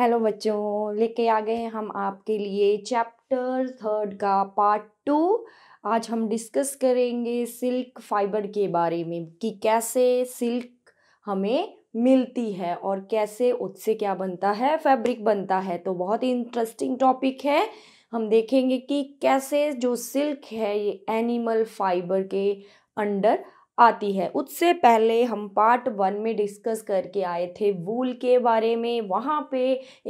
hello बच्चों लेके आ गए हम आपके लिए चैप्टर थर्ड का पार्ट टू आज हम डिस्कस करेंगे सिल्क फाइबर के बारे में कि कैसे सिल्क हमें मिलती है और कैसे उससे क्या बनता है फैब्रिक बनता है तो बहुत ही इंटरेस्टिंग टॉपिक है हम देखेंगे कि कैसे जो सिल्क है ये एनिमल फाइबर के अंडर आती है उससे पहले हम पार्ट वन में डिस्कस करके आए थे वूल के बारे में वहाँ पे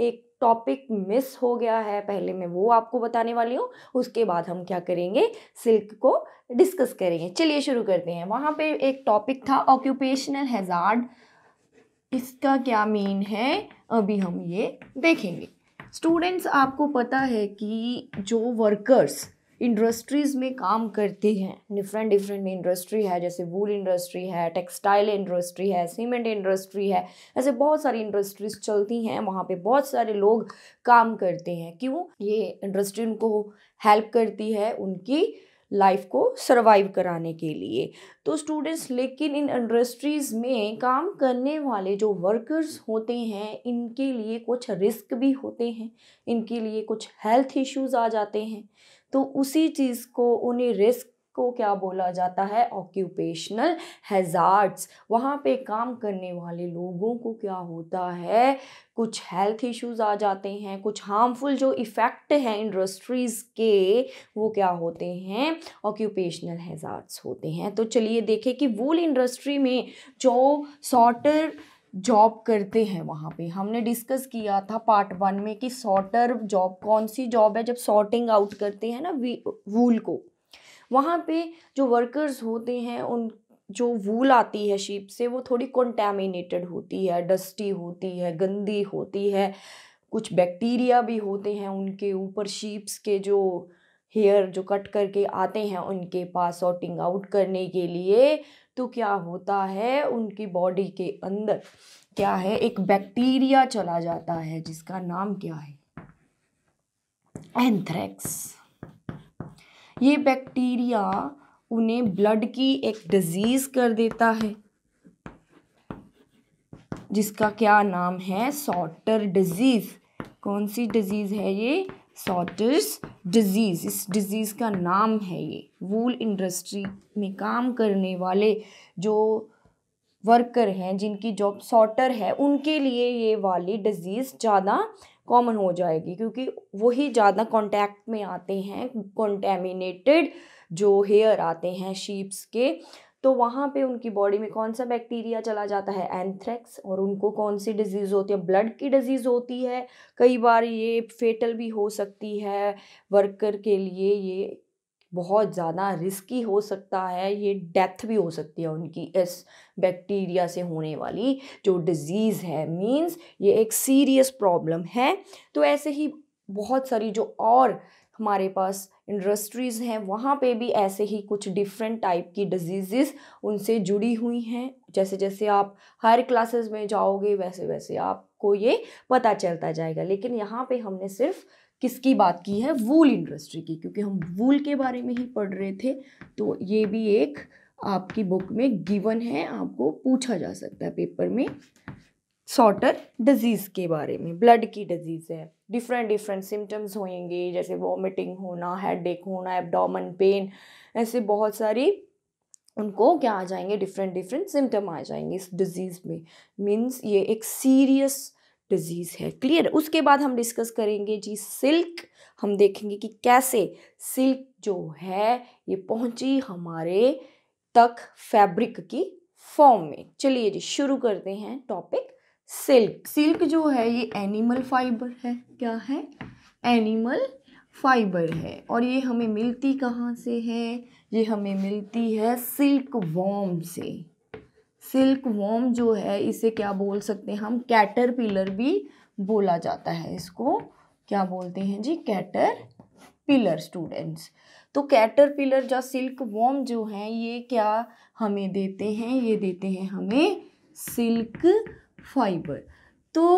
एक टॉपिक मिस हो गया है पहले मैं वो आपको बताने वाली हूँ उसके बाद हम क्या करेंगे सिल्क को डिस्कस करेंगे चलिए शुरू करते हैं वहाँ पे एक टॉपिक था ऑक्यूपेशनल हैज़ार्ड इसका क्या मीन है अभी हम ये देखेंगे स्टूडेंट्स आपको पता है कि जो वर्कर्स इंडस्ट्रीज़ में काम करती हैं डिफरेंट डिफरेंट इंडस्ट्री है जैसे वूल इंडस्ट्री है टेक्सटाइल इंडस्ट्री है सीमेंट इंडस्ट्री है ऐसे बहुत सारी इंडस्ट्रीज चलती हैं वहाँ पे बहुत सारे लोग काम करते हैं क्यों ये इंडस्ट्री उनको हेल्प करती है उनकी लाइफ को सर्वाइव कराने के लिए तो स्टूडेंट्स लेकिन इन इंडस्ट्रीज़ में काम करने वाले जो वर्कर्स होते हैं इनके लिए कुछ रिस्क भी होते हैं इनके लिए कुछ हेल्थ इश्यूज आ जाते हैं तो उसी चीज़ को उन्हीं रिस्क को क्या बोला जाता है ऑक्यूपेशनल हैज़ार्ड्स वहाँ पे काम करने वाले लोगों को क्या होता है कुछ हेल्थ इश्यूज आ जाते हैं कुछ हार्मफुल जो इफ़ेक्ट हैं इंडस्ट्रीज़ के वो क्या होते हैं ऑक्यूपेशनल हैज़ार्ड्स होते हैं तो चलिए देखें कि वूल इंडस्ट्री में जो सॉटर जॉब करते हैं वहाँ पे हमने डिस्कस किया था पार्ट वन में कि सॉटर जॉब कौन सी जॉब है जब सॉर्टिंग आउट करते हैं ना वूल को वहाँ पे जो वर्कर्स होते हैं उन जो वूल आती है शीप से वो थोड़ी कॉन्टेमिनेटेड होती है डस्टी होती है गंदी होती है कुछ बैक्टीरिया भी होते हैं उनके ऊपर शीप्स के जो हेयर जो कट करके आते हैं उनके पास सॉर्टिंग आउट करने के लिए तो क्या होता है उनकी बॉडी के अंदर क्या है एक बैक्टीरिया चला जाता है जिसका नाम क्या है एंथ्रेक्स ये बैक्टीरिया उन्हें ब्लड की एक डिजीज कर देता है जिसका क्या नाम है सॉटर डिजीज कौन सी डिजीज है ये सॉटिस डिजीज़ इस डिज़ीज़ का नाम है ये वूल इंडस्ट्री में काम करने वाले जो वर्कर हैं जिनकी जॉब सॉटर है उनके लिए ये वाली डिजीज़ ज़्यादा कॉमन हो जाएगी क्योंकि वही ज़्यादा कांटेक्ट में आते हैं कॉन्टेमिनेटेड जो हेयर आते हैं शीप्स के तो वहाँ पे उनकी बॉडी में कौन सा बैक्टीरिया चला जाता है एंथ्रेक्स और उनको कौन सी डिजीज़ होती है ब्लड की डिजीज़ होती है कई बार ये फेटल भी हो सकती है वर्कर के लिए ये बहुत ज़्यादा रिस्की हो सकता है ये डेथ भी हो सकती है उनकी इस बैक्टीरिया से होने वाली जो डिजीज़ है मींस ये एक सीरियस प्रॉब्लम है तो ऐसे ही बहुत सारी जो और हमारे पास इंडस्ट्रीज़ हैं वहाँ पे भी ऐसे ही कुछ डिफरेंट टाइप की डिजीज़ उनसे जुड़ी हुई हैं जैसे जैसे आप हायर क्लासेस में जाओगे वैसे वैसे आपको ये पता चलता जाएगा लेकिन यहाँ पे हमने सिर्फ किसकी बात की है वूल इंडस्ट्री की क्योंकि हम वूल के बारे में ही पढ़ रहे थे तो ये भी एक आपकी बुक में गिवन है आपको पूछा जा सकता है पेपर में सॉटर डिजीज़ के बारे में ब्लड की डिजीज़ है डिफरेंट डिफरेंट सिम्टम्स होंगे जैसे वॉमिटिंग होना हेड एक होना एबडामन पेन ऐसे बहुत सारी उनको क्या आ जाएंगे डिफरेंट डिफरेंट सिम्टम आ जाएंगे इस डिज़ीज़ में मीन्स ये एक सीरियस डिजीज़ है क्लियर उसके बाद हम डिस्कस करेंगे जी सिल्क हम देखेंगे कि कैसे सिल्क जो है ये पहुंची हमारे तक फैब्रिक की फॉर्म में चलिए जी शुरू करते हैं टॉपिक सिल्क सिल्क जो है ये एनिमल फाइबर है क्या है एनिमल फाइबर है और ये हमें मिलती कहाँ से है ये हमें मिलती है सिल्क वॉम से सिल्क वॉम जो है इसे क्या बोल सकते हैं हम कैटर पिलर भी बोला जाता है इसको क्या बोलते हैं जी कैटर पिलर स्टूडेंट्स तो कैटर पिलर या सिल्क वॉम जो है ये क्या हमें देते हैं ये देते हैं हमें सिल्क फाइबर तो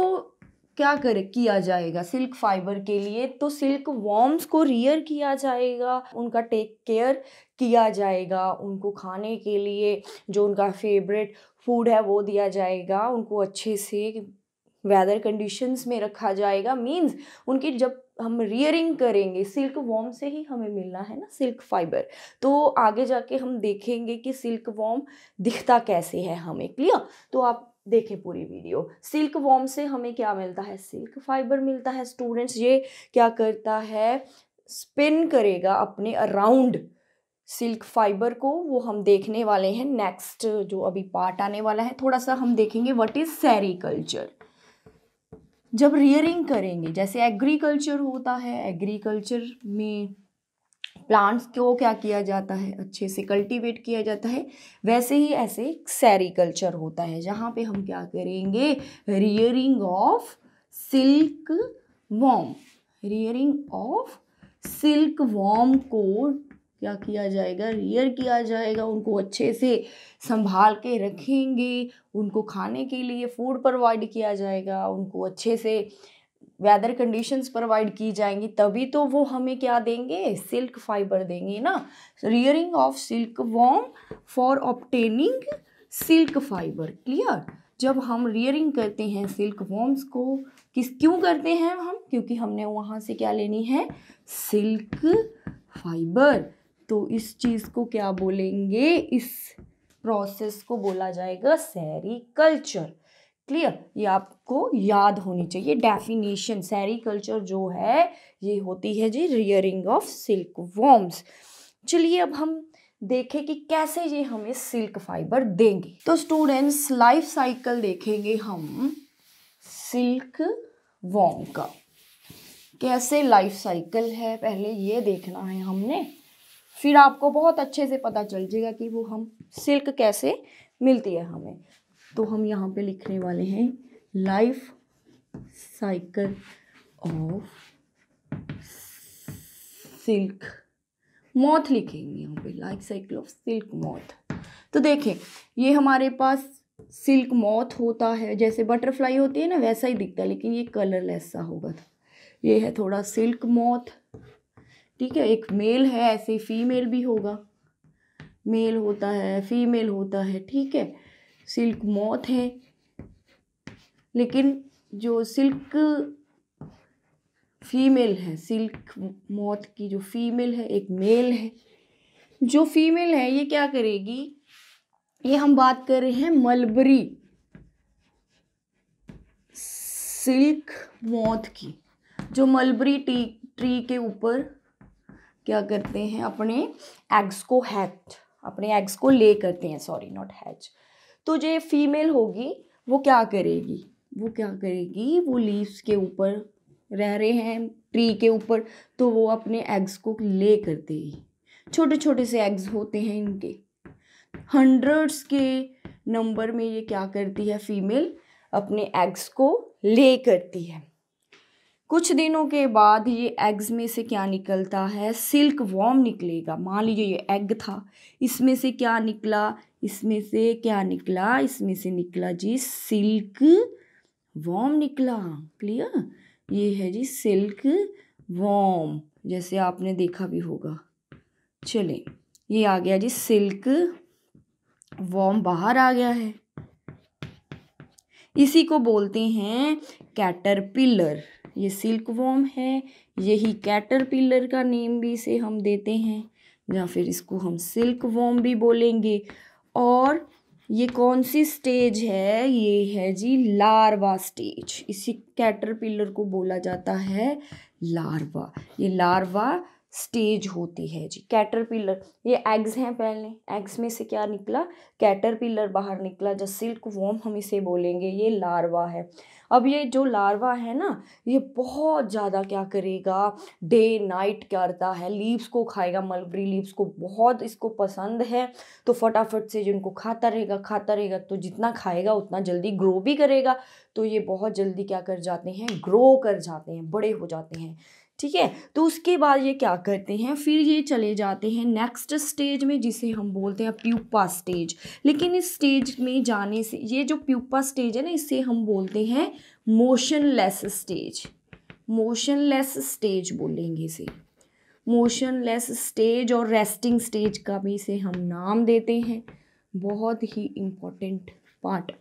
क्या कर किया जाएगा सिल्क फाइबर के लिए तो सिल्क वॉर्म्स को रियर किया जाएगा उनका टेक केयर किया जाएगा उनको खाने के लिए जो उनका फेवरेट फूड है वो दिया जाएगा उनको अच्छे से वेदर कंडीशंस में रखा जाएगा मींस उनकी जब हम रियरिंग करेंगे सिल्क वॉर्म से ही हमें मिलना है ना सिल्क फाइबर तो आगे जाके हम देखेंगे कि सिल्क वॉर्म दिखता कैसे है हमें क्लियर तो आप देखें पूरी वीडियो सिल्क वॉम से हमें क्या मिलता है सिल्क फाइबर मिलता है स्टूडेंट्स ये क्या करता है स्पिन करेगा अपने अराउंड सिल्क फाइबर को वो हम देखने वाले हैं नेक्स्ट जो अभी पार्ट आने वाला है थोड़ा सा हम देखेंगे व्हाट इज़ सेरीकल्चर जब रियरिंग करेंगे जैसे एग्रीकल्चर होता है एग्रीकल्चर में प्लांट्स को क्या किया जाता है अच्छे से कल्टीवेट किया जाता है वैसे ही ऐसे सेरिकल्चर होता है जहाँ पे हम क्या करेंगे rearing of silk worm rearing of silk worm को क्या किया जाएगा रियर किया जाएगा उनको अच्छे से संभाल के रखेंगे उनको खाने के लिए फूड प्रोवाइड किया जाएगा उनको अच्छे से वेदर कंडीशंस प्रोवाइड की जाएंगी तभी तो वो हमें क्या देंगे सिल्क फाइबर देंगे ना rearing of silk worm for obtaining silk fibre clear जब हम रियरिंग करते हैं सिल्क वॉम्स को किस क्यों करते हैं हम क्योंकि हमने वहाँ से क्या लेनी है सिल्क फाइबर तो इस चीज़ को क्या बोलेंगे इस प्रोसेस को बोला जाएगा कल्चर क्लियर ये आपको याद होनी चाहिए डेफिनेशन सेरिकल्चर जो है ये होती है जी रियरिंग ऑफ सिल्क वॉर्म्स चलिए अब हम देखें कि कैसे ये हमें सिल्क फाइबर देंगे तो स्टूडेंट्स लाइफ साइकिल देखेंगे हम सिल्क वॉर्म का कैसे लाइफ साइकिल है पहले ये देखना है हमने फिर आपको बहुत अच्छे से पता चल जाएगा कि वो हम सिल्क कैसे मिलती है हमें तो हम यहाँ पे लिखने वाले हैं लाइफ साइकिल ऑफ सिल्क मौत लिखेंगे यहाँ पे लाइफ साइकिल ऑफ सिल्क मौत तो देखें ये हमारे पास सिल्क मौत होता है जैसे बटरफ्लाई होती है ना वैसा ही दिखता है लेकिन ये कलरलेस सा होगा था ये है थोड़ा सिल्क मौत ठीक है एक मेल है ऐसे फीमेल भी होगा मेल होता है फीमेल होता है ठीक है सिल्क मौत है लेकिन जो सिल्क फीमेल है सिल्क मौत की जो फीमेल है एक मेल है जो फीमेल है ये क्या करेगी ये हम बात कर रहे हैं मलबरी सिल्क मौत की जो मलबरी टी ट्री के ऊपर क्या करते हैं अपने एग्स को हैच अपने एग्स को ले करते हैं सॉरी नॉट हैच तो जो फीमेल होगी वो क्या करेगी वो क्या करेगी वो लीव्स के ऊपर रह रहे हैं ट्री के ऊपर तो वो अपने एग्स को ले कर देगी छोटे छोटे से एग्स होते हैं इनके हंड्रेड्स के नंबर में ये क्या करती है फीमेल अपने एग्स को ले करती है कुछ दिनों के बाद ये एग्स में से क्या निकलता है सिल्क वॉर्म निकलेगा मान लीजिए ये एग था इसमें से क्या निकला इसमें से क्या निकला इसमें से निकला जी सिल्क वॉम निकला क्लियर ये है जी सिल्क वॉम जैसे आपने देखा भी होगा चले ये आ गया जी सिल्क वॉम बाहर आ गया है इसी को बोलते हैं कैटरपिलर ये सिल्क वॉम है यही कैटरपिलर का नेम भी इसे हम देते हैं या फिर इसको हम सिल्क वॉम भी बोलेंगे और ये कौन सी स्टेज है ये है जी लार्वा स्टेज इसी कैटरपिलर को बोला जाता है लार्वा ये लार्वा स्टेज होती है जी कैटरपिलर ये एग्स हैं पहले एग्स में से क्या निकला कैटरपिलर बाहर निकला जो सिल्क वॉम हम इसे बोलेंगे ये लार्वा है अब ये जो लार्वा है ना ये बहुत ज़्यादा क्या करेगा डे नाइट करता है लीव्स को खाएगा मलबरी लीव्स को बहुत इसको पसंद है तो फटाफट से जिनको खाता रहेगा खाता रहेगा तो जितना खाएगा उतना जल्दी ग्रो भी करेगा तो ये बहुत जल्दी क्या कर जाते हैं ग्रो कर जाते हैं बड़े हो जाते हैं ठीक है तो उसके बाद ये क्या करते हैं फिर ये चले जाते हैं नेक्स्ट स्टेज में जिसे हम बोलते हैं प्यूपा स्टेज लेकिन इस स्टेज में जाने से ये जो प्यूपा स्टेज है ना इसे हम बोलते हैं मोशनलेस स्टेज मोशनलेस स्टेज बोलेंगे इसे मोशनलेस स्टेज और रेस्टिंग स्टेज का भी इसे हम नाम देते हैं बहुत ही इम्पोर्टेंट पार्ट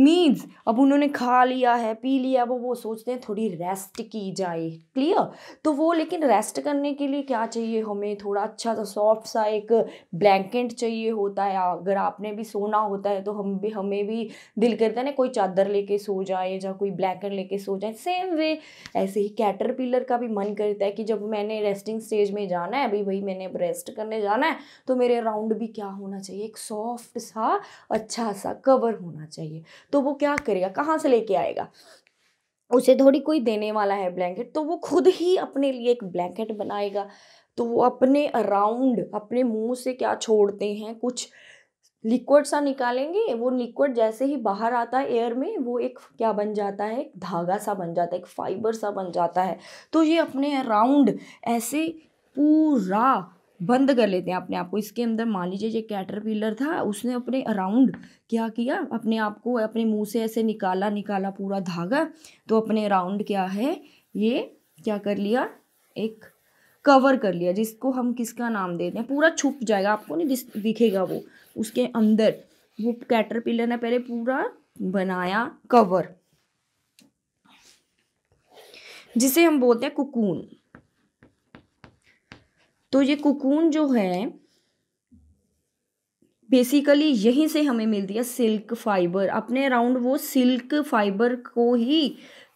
मीन्स अब उन्होंने खा लिया है पी लिया वो वो सोचते हैं थोड़ी रेस्ट की जाए क्लियर तो वो लेकिन रेस्ट करने के लिए क्या चाहिए हमें थोड़ा अच्छा सा सॉफ्ट सा एक ब्लैंकेट चाहिए होता है अगर आपने भी सोना होता है तो हम भी हमें भी दिल करता है ना कोई चादर लेके सो जाए या कोई ब्लैंकेट लेके सो जाए सेम वे ऐसे ही कैटर पिलर का भी मन करता है कि जब मैंने रेस्टिंग स्टेज में जाना है अभी भाई मैंने अब रेस्ट करने जाना है तो मेरे राउंड भी क्या होना चाहिए एक सॉफ्ट सा अच्छा सा कवर होना चाहिए तो वो क्या करेगा कहाँ से लेके आएगा उसे थोड़ी कोई देने वाला है ब्लैंकेट तो वो खुद ही अपने लिए एक ब्लैंकेट बनाएगा तो वो अपने अराउंड अपने मुंह से क्या छोड़ते हैं कुछ लिक्विड सा निकालेंगे वो लिक्विड जैसे ही बाहर आता है एयर में वो एक क्या बन जाता है एक धागा सा बन जाता है एक फाइबर सा बन जाता है तो ये अपने अराउंड ऐसे पूरा बंद कर लेते हैं अपने आप को इसके अंदर मान लीजिए जो कैटरपिलर था उसने अपने अराउंड क्या किया अपने आप को अपने मुंह से ऐसे निकाला निकाला पूरा धागा तो अपने अराउंड क्या है ये क्या कर लिया एक कवर कर लिया जिसको हम किसका नाम दे हैं पूरा छुप जाएगा आपको नहीं दिखेगा वो उसके अंदर वो कैटरपिलर ने पहले पूरा बनाया कवर जिसे हम बोलते हैं कुकून तो ये कुकून जो है बेसिकली यहीं से हमें मिलती है सिल्क फाइबर अपने अराउंड वो सिल्क फाइबर को ही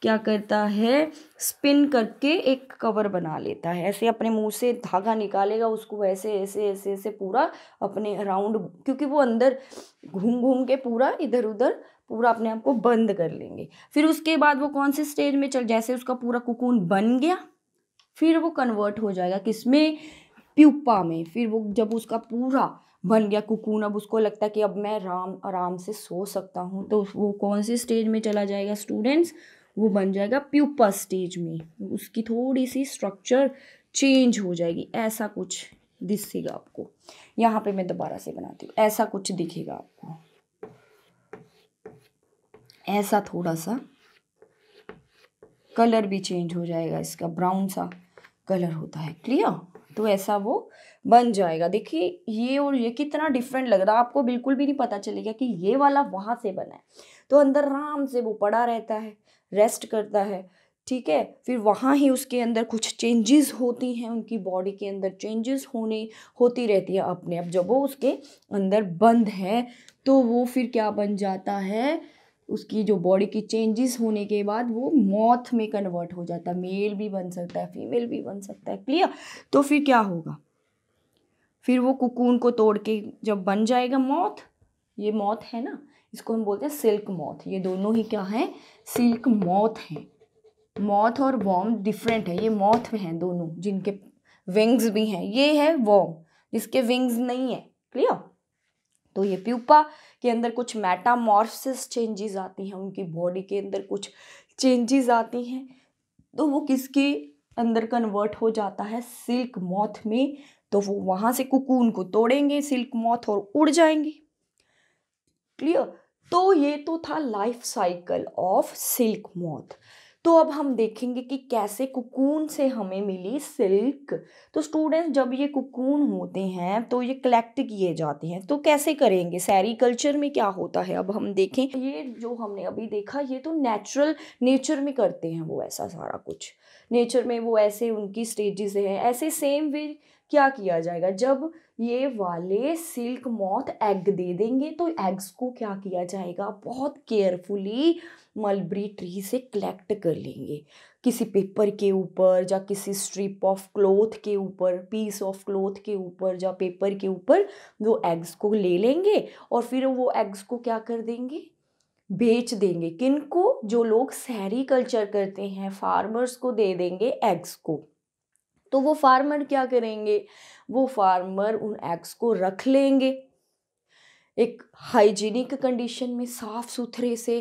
क्या करता है स्पिन करके एक कवर बना लेता है ऐसे अपने मुंह से धागा निकालेगा उसको ऐसे ऐसे ऐसे ऐसे पूरा अपने अराउंड क्योंकि वो अंदर घूम घूम के पूरा इधर उधर पूरा अपने आप को बंद कर लेंगे फिर उसके बाद वो कौन से स्टेज में चल जैसे उसका पूरा कुकून बन गया फिर वो कन्वर्ट हो जाएगा किसमें प्यूपा में फिर वो जब उसका पूरा बन गया कुकून अब उसको लगता है कि अब मैं आराम आराम से सो सकता हूँ तो वो कौन से स्टेज में चला जाएगा स्टूडेंट्स वो बन जाएगा प्यूपा स्टेज में उसकी थोड़ी सी स्ट्रक्चर चेंज हो जाएगी ऐसा कुछ दिखेगा आपको यहाँ पे मैं दोबारा से बनाती हूँ ऐसा कुछ दिखेगा आपको ऐसा थोड़ा सा कलर भी चेंज हो जाएगा इसका ब्राउन सा कलर होता है क्लियर तो ऐसा वो बन जाएगा देखिए ये और ये कितना डिफरेंट लग रहा है आपको बिल्कुल भी नहीं पता चलेगा कि ये वाला वहाँ से बना है तो अंदर आराम से वो पड़ा रहता है रेस्ट करता है ठीक है फिर वहाँ ही उसके अंदर कुछ चेंजेस होती हैं उनकी बॉडी के अंदर चेंजेस होने होती रहती है अपने आप जब वो उसके अंदर बंद है तो वो फिर क्या बन जाता है उसकी जो बॉडी की चेंजेस होने के बाद वो मौत में कन्वर्ट हो जाता है मेल भी बन सकता है फीमेल भी बन सकता है क्लियर तो फिर क्या होगा फिर वो कुकून को तोड़ के जब बन जाएगा मौत ये मौत है ना इसको हम बोलते हैं सिल्क मौत ये दोनों ही क्या हैं सिल्क मौत हैं मौत और वॉम डिफरेंट है ये मौत में हैं दोनों जिनके विंग्स भी हैं ये है वॉम जिसके विंग्स नहीं है क्लियर तो ये प्यूपा के अंदर कुछ मेटामॉर्फिस चेंजेस आती हैं उनकी बॉडी के अंदर कुछ चेंजेस आती हैं तो वो किसके अंदर कन्वर्ट हो जाता है सिल्क मॉथ में तो वो वहाँ से कुकून को तोड़ेंगे सिल्क मॉथ और उड़ जाएंगे क्लियर तो ये तो था life cycle of silk moth तो अब हम देखेंगे कि कैसे कुकून से हमें मिली सिल्क तो स्टूडेंट्स जब ये कुकून होते हैं तो ये कलेक्ट किए जाते हैं तो कैसे करेंगे सैरी कल्चर में क्या होता है अब हम देखें ये जो हमने अभी देखा ये तो नेचुरल नेचर में करते हैं वो ऐसा सारा कुछ नेचर में वो ऐसे उनकी स्टेजेस हैं ऐसे सेम वे क्या किया जाएगा जब ये वाले सिल्क मॉथ एग दे देंगे तो एग्स को क्या किया जाएगा बहुत केयरफुली मलबरी ट्री से कलेक्ट कर लेंगे किसी पेपर के ऊपर या किसी स्ट्रिप ऑफ क्लोथ के ऊपर पीस ऑफ क्लोथ के ऊपर या पेपर के ऊपर वो एग्स को ले लेंगे और फिर वो एग्स को क्या कर देंगे बेच देंगे किनको जो लोग शहरी कल्चर करते हैं फार्मर्स को दे देंगे एग्स को तो वो फार्मर क्या करेंगे वो फार्मर उन एग्स को रख लेंगे एक हाइजीनिक कंडीशन में साफ़ सुथरे से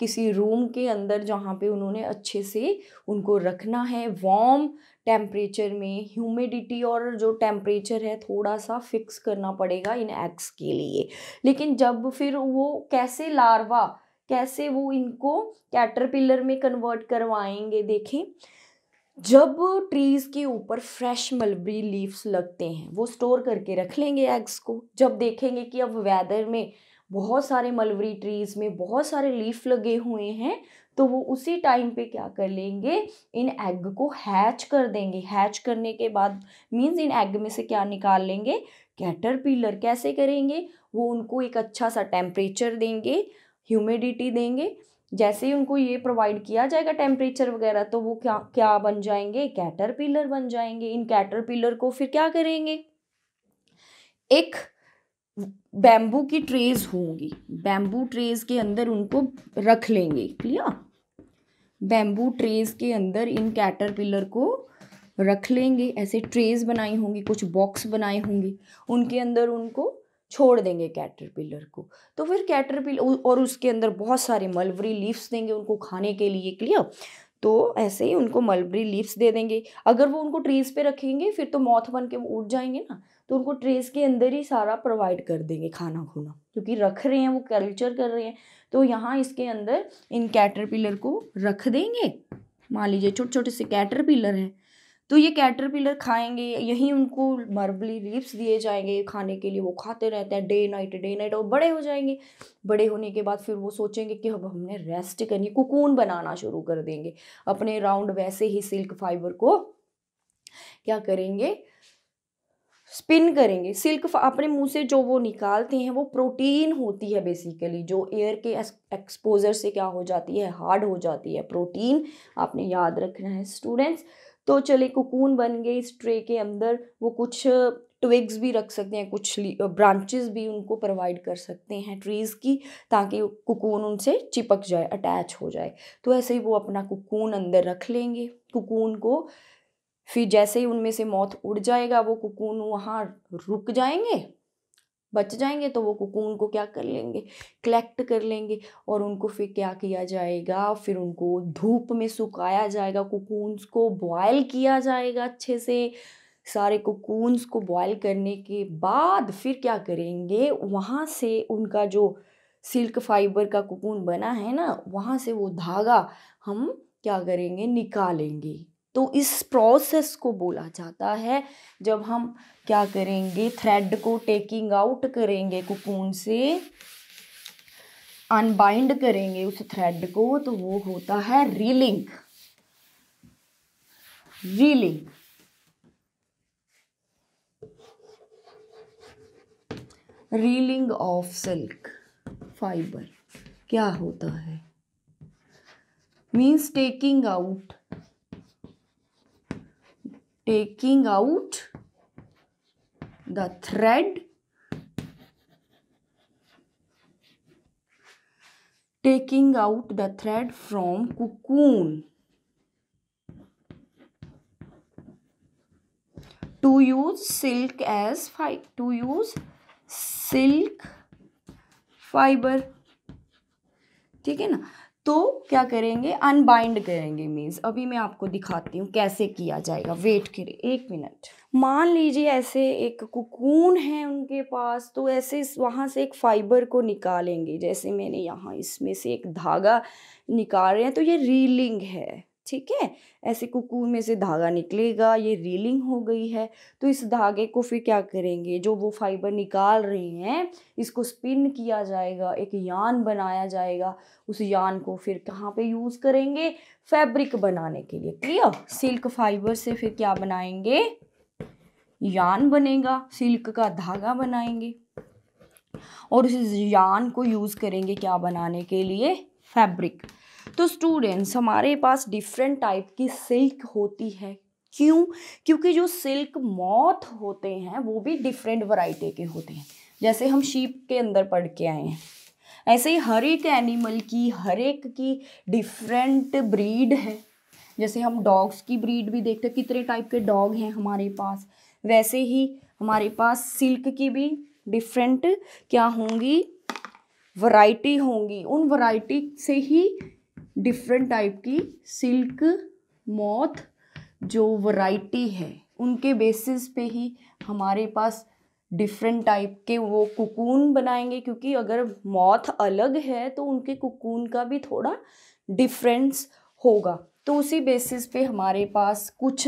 किसी रूम के अंदर जहाँ पे उन्होंने अच्छे से उनको रखना है वॉम टेम्परेचर में ह्यूमिडिटी और जो टेम्परेचर है थोड़ा सा फिक्स करना पड़ेगा इन एग्स के लिए लेकिन जब फिर वो कैसे लार्वा कैसे वो इनको कैटरपिलर में कन्वर्ट करवाएंगे देखें जब ट्रीज़ के ऊपर फ्रेश मलबरी लीव्स लगते हैं वो स्टोर करके रख लेंगे एग्स को जब देखेंगे कि अब वेदर में बहुत सारे मलवरी ट्रीज़ में बहुत सारे लीफ लगे हुए हैं तो वो उसी टाइम पे क्या कर लेंगे इन एग को हैच कर देंगे हैच करने के बाद मीन्स इन एग में से क्या निकाल लेंगे कैटरपिलर कैसे करेंगे वो उनको एक अच्छा सा टेम्परेचर देंगे ह्यूमिडिटी देंगे जैसे ही उनको ये प्रोवाइड किया जाएगा टेम्परेचर वगैरह तो वो क्या क्या बन जाएंगे कैटरपिलर बन जाएंगे इन कैटरपिलर को फिर क्या करेंगे एक बैम्बू की ट्रेज होंगी बैम्बू ट्रेज के अंदर उनको रख लेंगे क्लियर बैम्बू ट्रेज के अंदर इन कैटरपिलर को रख लेंगे ऐसे ट्रेज बनाई होंगी कुछ बॉक्स बनाए होंगे उनके अंदर उनको छोड़ देंगे कैटरपिलर को तो फिर कैटरपिलर और उसके अंदर बहुत सारे मलवरी लीव्स देंगे उनको खाने के लिए क्लियर तो ऐसे ही उनको मलबरी लीव्स दे देंगे अगर वो उनको ट्रीज़ पे रखेंगे फिर तो मौत बन के वो उठ जाएंगे ना तो उनको ट्रेस के अंदर ही सारा प्रोवाइड कर देंगे खाना खुना क्योंकि रख रहे हैं वो कल्चर कर रहे हैं तो यहाँ इसके अंदर इन कैटरपिलर को रख देंगे मान लीजिए छोटे छोटे से कैटरपिलर हैं तो ये कैटरपिलर खाएंगे यहीं उनको मरबली लिप्स दिए जाएंगे खाने के लिए वो खाते रहते हैं डे नाइट डे नाइट और बड़े हो जाएंगे बड़े होने के बाद फिर वो सोचेंगे कि अब हमने रेस्ट करनी कुकून बनाना शुरू कर देंगे अपने राउंड वैसे ही सिल्क फाइबर को क्या करेंगे स्पिन करेंगे सिल्क अपने मुंह से जो वो निकालते हैं वो प्रोटीन होती है बेसिकली जो एयर के एक्सपोजर से क्या हो जाती है हार्ड हो जाती है प्रोटीन आपने याद रखना है स्टूडेंट्स तो चले कोकून बन गए इस ट्रे के अंदर वो कुछ ट्विग्स भी रख सकते हैं कुछ ब्रांचेस भी उनको प्रोवाइड कर सकते हैं ट्रीज़ की ताकि कुकून उनसे चिपक जाए अटैच हो जाए तो ऐसे ही वो अपना कुकून अंदर रख लेंगे कुकून को फिर जैसे ही उनमें से मौत उड़ जाएगा वो कुकून वहाँ रुक जाएंगे बच जाएंगे तो वो कुकून को क्या कर लेंगे कलेक्ट कर लेंगे और उनको फिर क्या किया जाएगा फिर उनको धूप में सुखाया जाएगा कुकून्स को बॉयल किया जाएगा अच्छे से सारे कुकून्स को बॉयल करने के बाद फिर क्या करेंगे वहाँ से उनका जो सिल्क फाइबर का कुकून बना है ना वहाँ से वो धागा हम क्या करेंगे निकालेंगे तो इस प्रोसेस को बोला जाता है जब हम क्या करेंगे थ्रेड को टेकिंग आउट करेंगे कुकून से अनबाइंड करेंगे उस थ्रेड को तो वो होता है reeling reeling reeling of silk fibre क्या होता है means taking out taking out the thread taking out the thread from cocoon to use silk as fiber to use silk fiber ठीक है ना तो क्या करेंगे अनबाइंड करेंगे मीन्स अभी मैं आपको दिखाती हूँ कैसे किया जाएगा वेट करिए एक मिनट मान लीजिए ऐसे एक कुकून है उनके पास तो ऐसे वहाँ से एक फाइबर को निकालेंगे जैसे मैंने यहाँ इसमें से एक धागा निकाल रहे हैं तो ये रीलिंग है ठीक है ऐसे कुकू में से धागा निकलेगा ये रीलिंग हो गई है तो इस धागे को फिर क्या करेंगे जो वो फाइबर निकाल रहे हैं इसको स्पिन किया जाएगा एक यान बनाया जाएगा उस यान को फिर कहाँ पे यूज़ करेंगे फैब्रिक बनाने के लिए क्लियर सिल्क फाइबर से फिर क्या बनाएंगे यान बनेगा सिल्क का धागा बनाएंगे और उस यान को यूज़ करेंगे क्या बनाने के लिए फैब्रिक तो स्टूडेंट्स हमारे पास डिफरेंट टाइप की सिल्क होती है क्यों क्योंकि जो सिल्क मॉथ होते हैं वो भी डिफरेंट वराइटी के होते हैं जैसे हम शीप के अंदर पढ़ के आए हैं ऐसे ही हर एक एनिमल की हर एक की डिफरेंट ब्रीड है जैसे हम डॉग्स की ब्रीड भी देखते हैं कितने टाइप के डॉग हैं हमारे पास वैसे ही हमारे पास सिल्क की भी डिफरेंट क्या होंगी वराइटी होंगी उन वराइटी से ही डिफरेंट टाइप की सिल्क मॉथ जो वैरायटी है उनके बेसिस पे ही हमारे पास डिफरेंट टाइप के वो कुकून बनाएंगे क्योंकि अगर मॉथ अलग है तो उनके कुकून का भी थोड़ा डिफरेंस होगा तो उसी बेसिस पे हमारे पास कुछ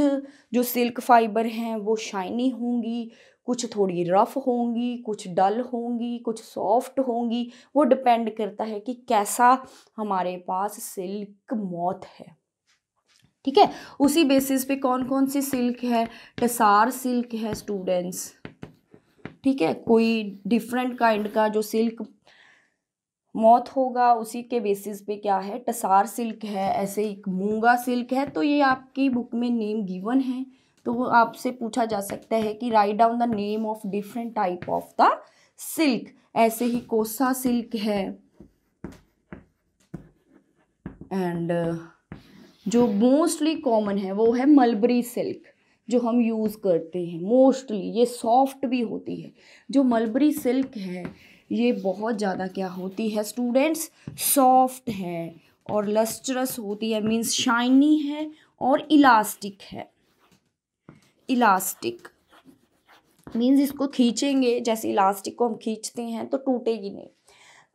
जो सिल्क फाइबर हैं वो शाइनी होंगी कुछ थोड़ी रफ़ होंगी कुछ डल होंगी कुछ सॉफ्ट होंगी वो डिपेंड करता है कि कैसा हमारे पास सिल्क मौत है ठीक है उसी बेसिस पे कौन कौन सी सिल्क है टसार सिल्क है स्टूडेंट्स ठीक है कोई डिफरेंट काइंड का जो सिल्क मौत होगा उसी के बेसिस पे क्या है टसार सिल्क है ऐसे एक मूंगा सिल्क है तो ये आपकी बुक में नेम गिवन है तो वो आपसे पूछा जा सकता है कि write down the name of different type of the silk ऐसे ही कोसा सिल्क है एंड uh, जो मोस्टली कॉमन है वो है मलबरी सिल्क जो हम यूज़ करते हैं मोस्टली ये सॉफ्ट भी होती है जो मलबरी सिल्क है ये बहुत ज़्यादा क्या होती है स्टूडेंट्स सॉफ्ट है और लस्ट्रस होती है मीन्स शाइनी है और इलास्टिक है इलास्टिक मीन्स इसको खींचेंगे जैसे इलास्टिक को हम खींचते हैं तो टूटेगी नहीं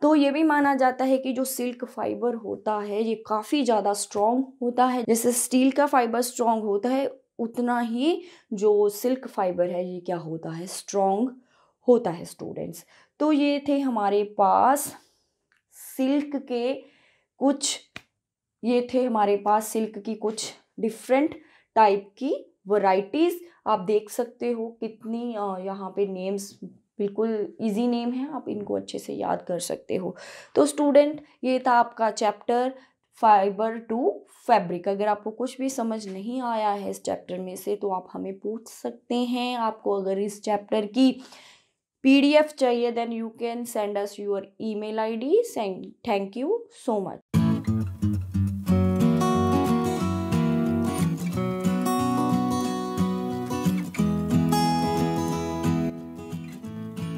तो ये भी माना जाता है कि जो सिल्क फाइबर होता है ये काफ़ी ज़्यादा स्ट्रॉन्ग होता है जैसे स्टील का फाइबर स्ट्रॉन्ग होता है उतना ही जो सिल्क फाइबर है ये क्या होता है स्ट्रॉन्ग होता है स्टूडेंट्स तो ये थे हमारे पास सिल्क के कुछ ये थे हमारे पास सिल्क की कुछ डिफरेंट टाइप की वराइटीज़ आप देख सकते हो कितनी यहाँ पे नेम्स बिल्कुल इजी नेम है आप इनको अच्छे से याद कर सकते हो तो स्टूडेंट ये था आपका चैप्टर फाइबर टू फैब्रिक अगर आपको कुछ भी समझ नहीं आया है इस चैप्टर में से तो आप हमें पूछ सकते हैं आपको अगर इस चैप्टर की पी डी एफ चाहिए then you can send us your email I D thank you so much